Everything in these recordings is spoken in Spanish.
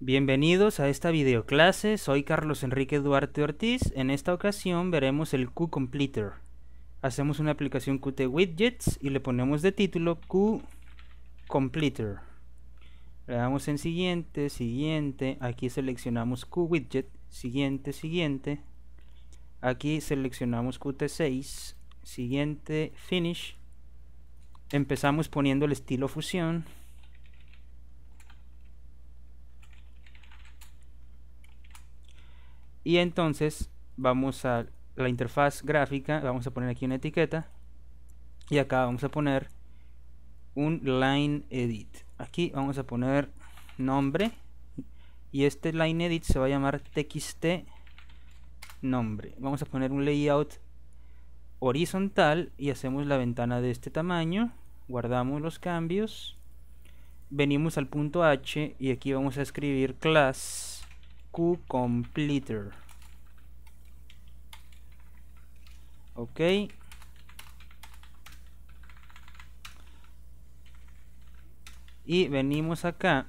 Bienvenidos a esta videoclase, soy Carlos Enrique Duarte Ortiz. En esta ocasión veremos el Q Completer. Hacemos una aplicación Qt Widgets y le ponemos de título Q Completer. Le damos en siguiente, siguiente, aquí seleccionamos Q Widget, siguiente, siguiente. Aquí seleccionamos Qt6, siguiente, finish. Empezamos poniendo el estilo fusión. Y entonces vamos a la interfaz gráfica, vamos a poner aquí una etiqueta y acá vamos a poner un line edit. Aquí vamos a poner nombre y este line edit se va a llamar txt nombre. Vamos a poner un layout horizontal y hacemos la ventana de este tamaño, guardamos los cambios, venimos al punto h y aquí vamos a escribir class Q completer. Ok. Y venimos acá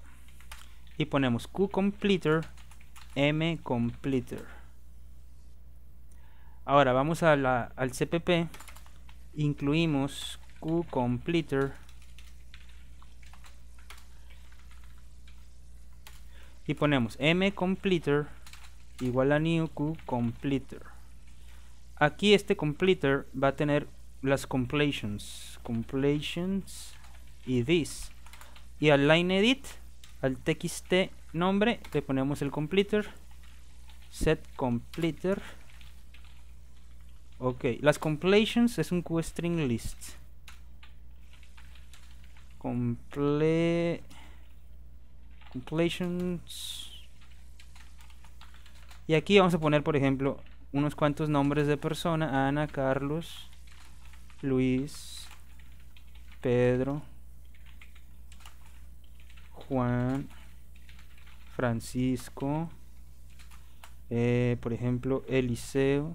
y ponemos Q completer, M completer. Ahora vamos a la, al CPP, incluimos Q completer y ponemos m completer igual a new Q completer aquí este completer va a tener las completions completions y this y al line edit al txt nombre le ponemos el completer set completer ok las completions es un string list comple y aquí vamos a poner, por ejemplo, unos cuantos nombres de persona. Ana, Carlos, Luis, Pedro, Juan, Francisco, eh, por ejemplo, Eliseo,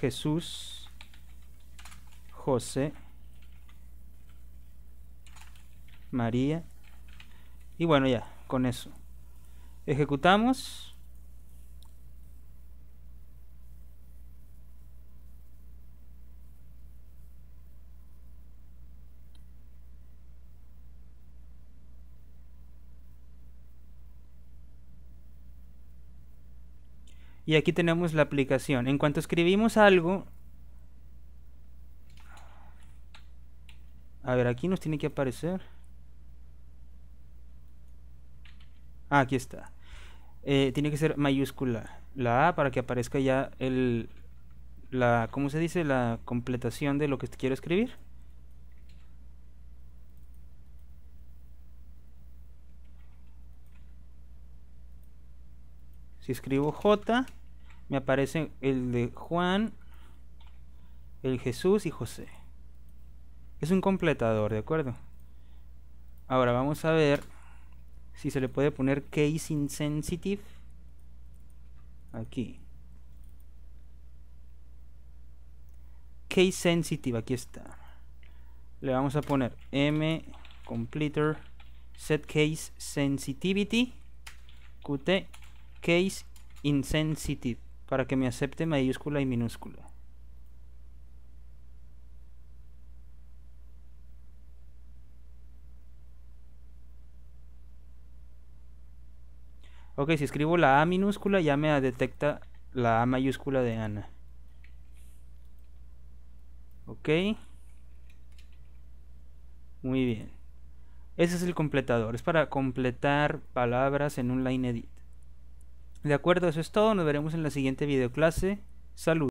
Jesús, José. María. Y bueno, ya, con eso. Ejecutamos. y aquí tenemos la aplicación. En cuanto escribimos algo, a ver, aquí nos tiene que aparecer. Ah, aquí está. Eh, tiene que ser mayúscula la A para que aparezca ya el la ¿cómo se dice? la completación de lo que quiero escribir. Si escribo J, me aparece el de Juan, el Jesús y José. Es un completador, ¿de acuerdo? Ahora vamos a ver si se le puede poner case insensitive aquí case sensitive aquí está le vamos a poner m completer set case sensitivity qt case insensitive para que me acepte mayúscula y minúscula Ok, si escribo la A minúscula ya me detecta la A mayúscula de Ana. Ok. Muy bien. Ese es el completador. Es para completar palabras en un line edit. De acuerdo, eso es todo. Nos veremos en la siguiente videoclase. Salud.